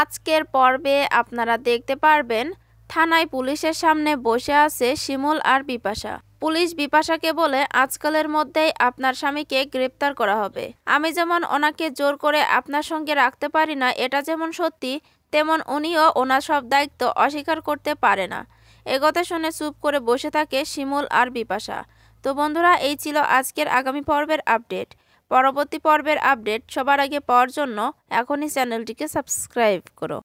আজকের পর্বে আপনারা দেখতে পারবেন থানায় পুলিশের সামনে বসে আছে শিমুল আর বিপাশা পুলিশ বিপাশাকে বলে আজকালের মধ্যেই আপনার স্বামীকে গ্রেপ্তার করা হবে আমি যেমন ওনাকে জোর করে আপনার সঙ্গে রাখতে পারি না এটা যেমন সত্যি তেমন উনিও ওনার সব দায়িত্ব অস্বীকার করতে পারে না এ শুনে চুপ করে বসে থাকে শিমুল আর বিপাশা তো বন্ধুরা এই ছিল আজকের আগামী পর্বের আপডেট পরবর্তী পর্বের আপডেট সবার আগে পাওয়ার জন্য এখনই চ্যানেলটিকে সাবস্ক্রাইব করো